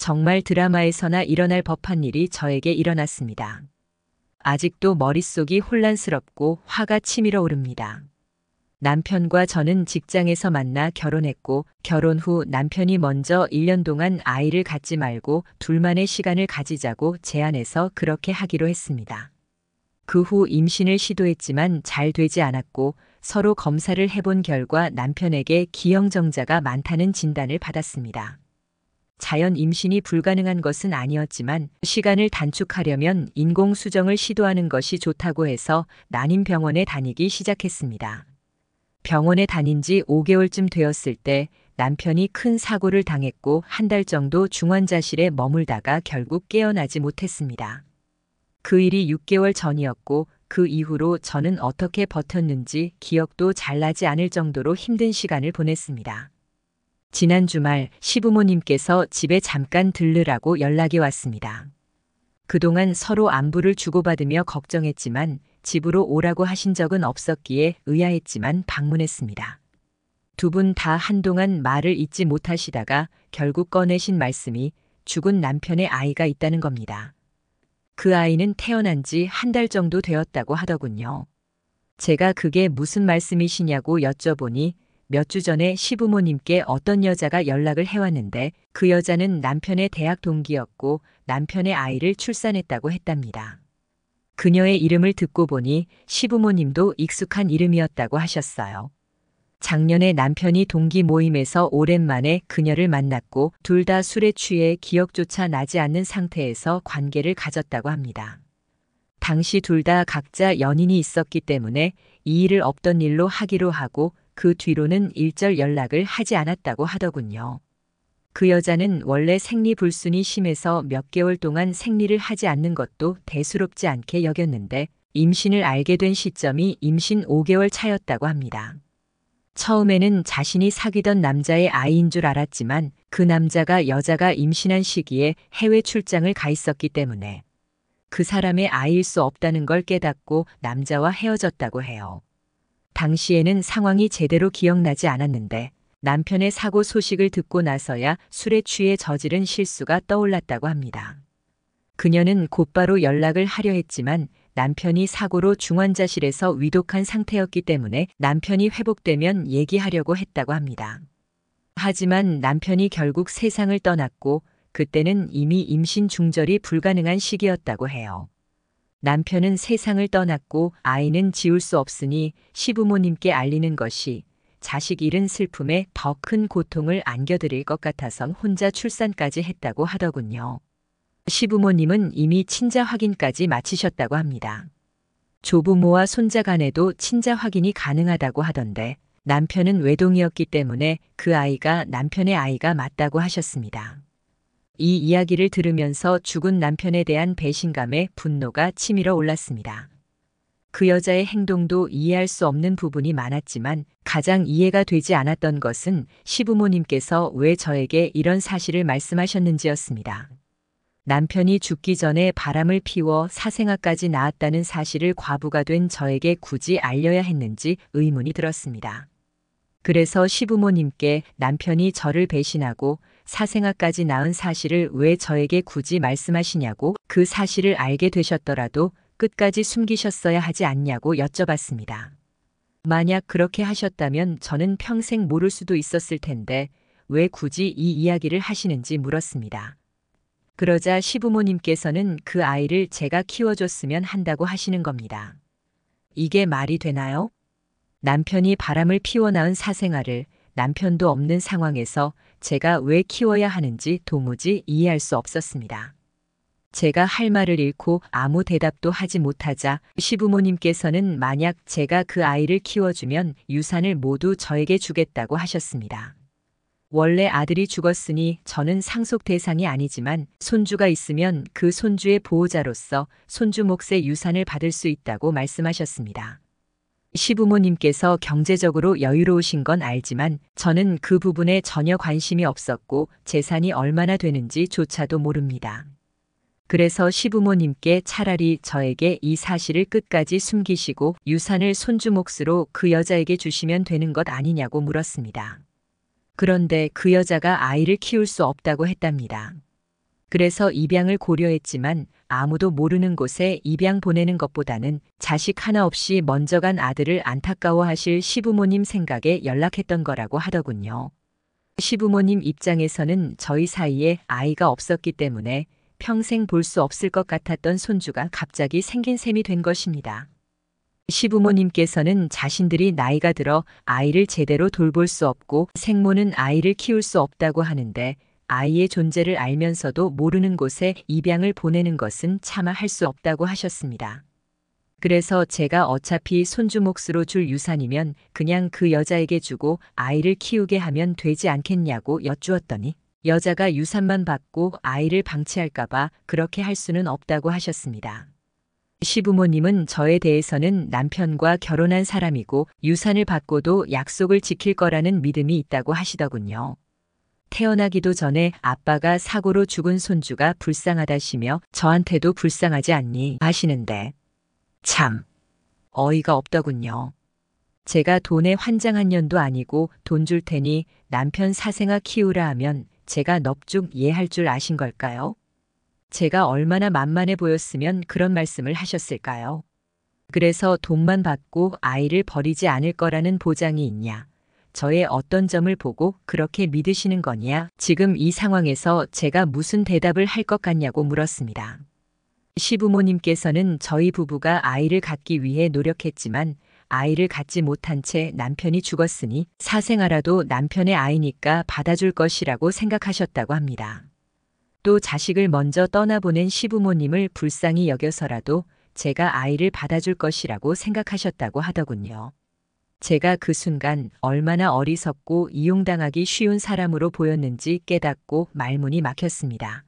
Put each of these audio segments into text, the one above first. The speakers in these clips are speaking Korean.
정말 드라마에서나 일어날 법한 일이 저에게 일어났습니다. 아직도 머릿속이 혼란스럽고 화가 치밀어 오릅니다. 남편과 저는 직장에서 만나 결혼했고 결혼 후 남편이 먼저 1년 동안 아이를 갖지 말고 둘만의 시간을 가지자고 제안해서 그렇게 하기로 했습니다. 그 후 임신을 시도했지만 잘 되지 않았고 서로 검사를 해본 결과 남편에게 기형정자가 많다는 진단을 받았습니다. 자연 임신이 불가능한 것은 아니었지만 시간을 단축하려면 인공 수정을 시도하는 것이 좋다고 해서 난임 병원에 다니기 시작했습니다. 병원에 다닌 지 5개월쯤 되었을 때 남편이 큰 사고를 당했고 한 달 정도 중환자실에 머물다가 결국 깨어나지 못했습니다. 그 일이 6개월 전이었고 그 이후로 저는 어떻게 버텼는지 기억도 잘 나지 않을 정도로 힘든 시간을 보냈습니다. 지난 주말 시부모님께서 집에 잠깐 들르라고 연락이 왔습니다. 그동안 서로 안부를 주고받으며 걱정했지만 집으로 오라고 하신 적은 없었기에 의아했지만 방문했습니다. 두 분 다 한동안 말을 잊지 못하시다가 결국 꺼내신 말씀이 죽은 남편의 아이가 있다는 겁니다. 그 아이는 태어난 지 한 달 정도 되었다고 하더군요. 제가 그게 무슨 말씀이시냐고 여쭤보니 몇주 전에 시부모님께 어떤 여자가 연락을 해왔는데 그 여자는 남편의 대학 동기였고 남편의 아이를 출산했다고 했답니다. 그녀의 이름을 듣고 보니 시부모님도 익숙한 이름이었다고 하셨어요. 작년에 남편이 동기 모임에서 오랜만에 그녀를 만났고 둘 다 술에 취해 기억조차 나지 않는 상태에서 관계를 가졌다고 합니다. 당시 둘 다 각자 연인이 있었기 때문에 이 일을 없던 일로 하기로 하고 그 뒤로는 일절 연락을 하지 않았다고 하더군요. 그 여자는 원래 생리 불순이 심해서 몇 개월 동안 생리를 하지 않는 것도 대수롭지 않게 여겼는데 임신을 알게 된 시점이 임신 5개월 차였다고 합니다. 처음에는 자신이 사귀던 남자의 아이인 줄 알았지만 그 남자가 여자가 임신한 시기에 해외 출장을 가 있었기 때문에 그 사람의 아이일 수 없다는 걸 깨닫고 남자와 헤어졌다고 해요. 당시에는 상황이 제대로 기억나지 않았는데 남편의 사고 소식을 듣고 나서야 술에 취해 저지른 실수가 떠올랐다고 합니다. 그녀는 곧바로 연락을 하려 했지만 남편이 사고로 중환자실에서 위독한 상태였기 때문에 남편이 회복되면 얘기하려고 했다고 합니다. 하지만 남편이 결국 세상을 떠났고 그때는 이미 임신 중절이 불가능한 시기였다고 해요. 남편은 세상을 떠났고 아이는 지울 수 없으니 시부모님께 알리는 것이 자식 잃은 슬픔에 더 큰 고통을 안겨드릴 것같아서 혼자 출산까지 했다고 하더군요. 시부모님은 이미 친자 확인까지 마치셨다고 합니다. 조부모와 손자 간에도 친자 확인이 가능하다고 하던데 남편은 외동이었기 때문에 그 아이가 남편의 아이가 맞다고 하셨습니다. 이 이야기를 들으면서 죽은 남편에 대한 배신감에 분노가 치밀어 올랐습니다. 그 여자의 행동도 이해할 수 없는 부분이 많았지만 가장 이해가 되지 않았던 것은 시부모님께서 왜 저에게 이런 사실을 말씀하셨는지였습니다. 남편이 죽기 전에 바람을 피워 사생아까지 낳았다는 사실을 과부가 된 저에게 굳이 알려야 했는지 의문이 들었습니다. 그래서 시부모님께 남편이 저를 배신하고 사생아까지 낳은 사실을 왜 저에게 굳이 말씀하시냐고 그 사실을 알게 되셨더라도 끝까지 숨기셨어야 하지 않냐고 여쭤봤습니다. 만약 그렇게 하셨다면 저는 평생 모를 수도 있었을 텐데 왜 굳이 이 이야기를 하시는지 물었습니다. 그러자 시부모님께서는 그 아이를 제가 키워줬으면 한다고 하시는 겁니다. 이게 말이 되나요? 남편이 바람을 피워 낳은 사생아를 남편도 없는 상황에서 제가 왜 키워야 하는지 도무지 이해할 수 없었습니다. 제가 할 말을 잃고 아무 대답도 하지 못하자 시부모님께서는 만약 제가 그 아이를 키워주면 유산을 모두 저에게 주겠다고 하셨습니다. 원래 아들이 죽었으니 저는 상속 대상이 아니지만 손주가 있으면 그 손주의 보호자로서 손주 몫의 유산을 받을 수 있다고 말씀하셨습니다. 시부모님께서 경제적으로 여유로우신 건 알지만 저는 그 부분에 전혀 관심이 없었고 재산이 얼마나 되는지조차도 모릅니다. 그래서 시부모님께 차라리 저에게 이 사실을 끝까지 숨기시고 유산을 손주 몫으로 그 여자에게 주시면 되는 것 아니냐고 물었습니다. 그런데 그 여자가 아이를 키울 수 없다고 했답니다. 그래서 입양을 고려했지만 아무도 모르는 곳에 입양 보내는 것보다는 자식 하나 없이 먼저 간 아들을 안타까워하실 시부모님 생각에 연락했던 거라고 하더군요. 시부모님 입장에서는 저희 사이에 아이가 없었기 때문에 평생 볼 수 없을 것 같았던 손주가 갑자기 생긴 셈이 된 것입니다. 시부모님께서는 자신들이 나이가 들어 아이를 제대로 돌볼 수 없고 생모는 아이를 키울 수 없다고 하는데 아이의 존재를 알면서도 모르는 곳에 입양을 보내는 것은 차마 할 수 없다고 하셨습니다. 그래서 제가 어차피 손주 몫으로 줄 유산이면 그냥 그 여자에게 주고 아이를 키우게 하면 되지 않겠냐고 여쭈었더니 여자가 유산만 받고 아이를 방치할까봐 그렇게 할 수는 없다고 하셨습니다. 시부모님은 저에 대해서는 남편과 결혼한 사람이고 유산을 받고도 약속을 지킬 거라는 믿음이 있다고 하시더군요. 태어나기도 전에 아빠가 사고로 죽은 손주가 불쌍하다시며 저한테도 불쌍하지 않니 하시는데 참 어이가 없더군요. 제가 돈에 환장한 년도 아니고 돈 줄 테니 남편 사생아 키우라 하면 제가 넙죽 예할 줄 아신 걸까요? 제가 얼마나 만만해 보였으면 그런 말씀을 하셨을까요? 그래서 돈만 받고 아이를 버리지 않을 거라는 보장이 있냐? 저의 어떤 점을 보고 그렇게 믿으시는 거냐? 지금 이 상황에서 제가 무슨 대답을 할 것 같냐고 물었습니다. 시부모님께서는 저희 부부가 아이를 갖기 위해 노력했지만 아이를 갖지 못한 채 남편이 죽었으니 사생아라도 남편의 아이니까 받아줄 것이라고 생각하셨다고 합니다. 또 자식을 먼저 떠나보낸 시부모님을 불쌍히 여겨서라도 제가 아이를 받아줄 것이라고 생각하셨다고 하더군요. 제가 그 순간 얼마나 어리석고 이용당하기 쉬운 사람으로 보였는지 깨닫고 말문이 막혔습니다.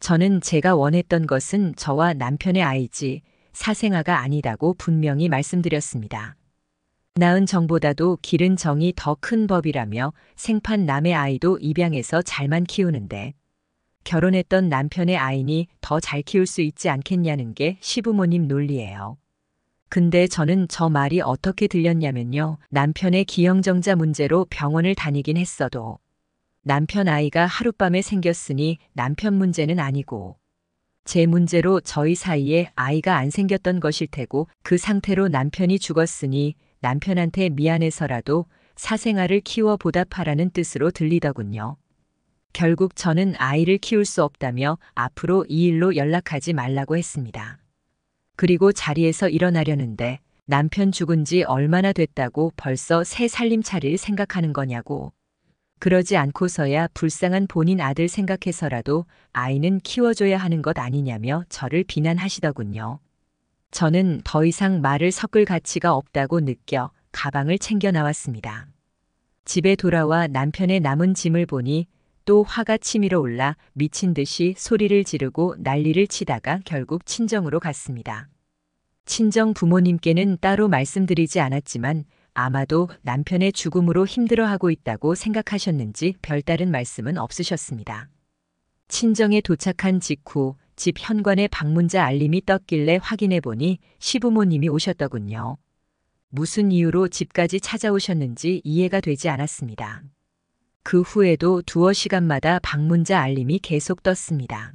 저는 제가 원했던 것은 저와 남편의 아이지 사생아가 아니다고 분명히 말씀드렸습니다. 낳은 정보다도 기른 정이 더 큰 법이라며 생판 남의 아이도 입양해서 잘만 키우는데 결혼했던 남편의 아이니 더 잘 키울 수 있지 않겠냐는 게 시부모님 논리예요. 근데 저는 저 말이 어떻게 들렸냐면요. 남편의 기형정자 문제로 병원을 다니긴 했어도 남편 아이가 하룻밤에 생겼으니 남편 문제는 아니고 제 문제로 저희 사이에 아이가 안 생겼던 것일 테고 그 상태로 남편이 죽었으니 남편한테 미안해서라도 사생아를 키워 보답하라는 뜻으로 들리더군요. 결국 저는 아이를 키울 수 없다며 앞으로 이 일로 연락하지 말라고 했습니다. 그리고 자리에서 일어나려는데 남편 죽은 지 얼마나 됐다고 벌써 새 살림 차를 생각하는 거냐고. 그러지 않고서야 불쌍한 본인 아들 생각해서라도 아이는 키워줘야 하는 것 아니냐며 저를 비난하시더군요. 저는 더 이상 말을 섞을 가치가 없다고 느껴 가방을 챙겨 나왔습니다. 집에 돌아와 남편의 남은 짐을 보니 또 화가 치밀어 올라 미친 듯이 소리를 지르고 난리를 치다가 결국 친정으로 갔습니다. 친정 부모님께는 따로 말씀드리지 않았지만 아마도 남편의 죽음으로 힘들어하고 있다고 생각하셨는지 별다른 말씀은 없으셨습니다. 친정에 도착한 직후 집 현관에 방문자 알림이 떴길래 확인해 보니 시부모님이 오셨더군요. 무슨 이유로 집까지 찾아오셨는지 이해가 되지 않았습니다. 그 후에도 두어 시간마다 방문자 알림이 계속 떴습니다.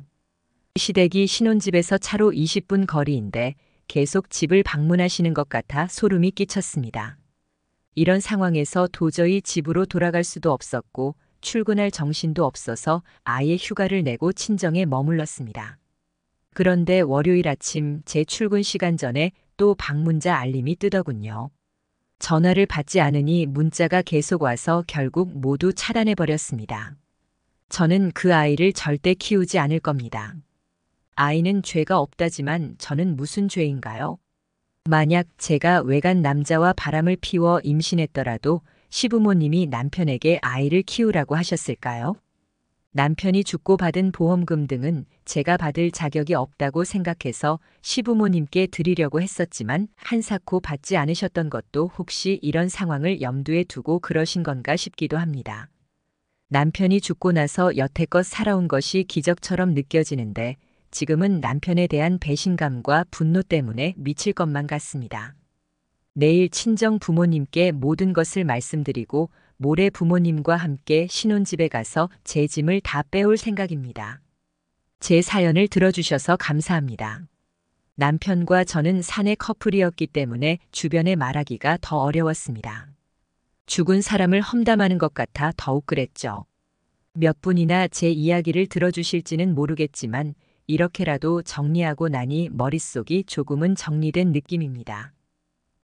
시댁이 신혼집에서 차로 20분 거리인데 계속 집을 방문하시는 것 같아 소름이 끼쳤습니다. 이런 상황에서 도저히 집으로 돌아갈 수도 없었고 출근할 정신도 없어서 아예 휴가를 내고 친정에 머물렀습니다. 그런데 월요일 아침 제 출근 시간 전에 또 방문자 알림이 뜨더군요. 전화를 받지 않으니 문자가 계속 와서 결국 모두 차단해버렸습니다. 저는 그 아이를 절대 키우지 않을 겁니다. 아이는 죄가 없다지만 저는 무슨 죄인가요? 만약 제가 외간 남자와 바람을 피워 임신했더라도 시부모님이 남편에게 아이를 키우라고 하셨을까요? 남편이 죽고 받은 보험금 등은 제가 받을 자격이 없다고 생각해서 시부모님께 드리려고 했었지만 한사코 받지 않으셨던 것도 혹시 이런 상황을 염두에 두고 그러신 건가 싶기도 합니다. 남편이 죽고 나서 여태껏 살아온 것이 기적처럼 느껴지는데 지금은 남편에 대한 배신감과 분노 때문에 미칠 것만 같습니다. 내일 친정 부모님께 모든 것을 말씀드리고 모레 부모님과 함께 신혼집에 가서 제 짐을 다 빼올 생각입니다. 제 사연을 들어주셔서 감사합니다. 남편과 저는 사내 커플이었기 때문에 주변에 말하기가 더 어려웠습니다. 죽은 사람을 험담하는 것 같아 더욱 그랬죠. 몇 분이나 제 이야기를 들어주실지는 모르겠지만 이렇게라도 정리하고 나니 머릿속이 조금은 정리된 느낌입니다.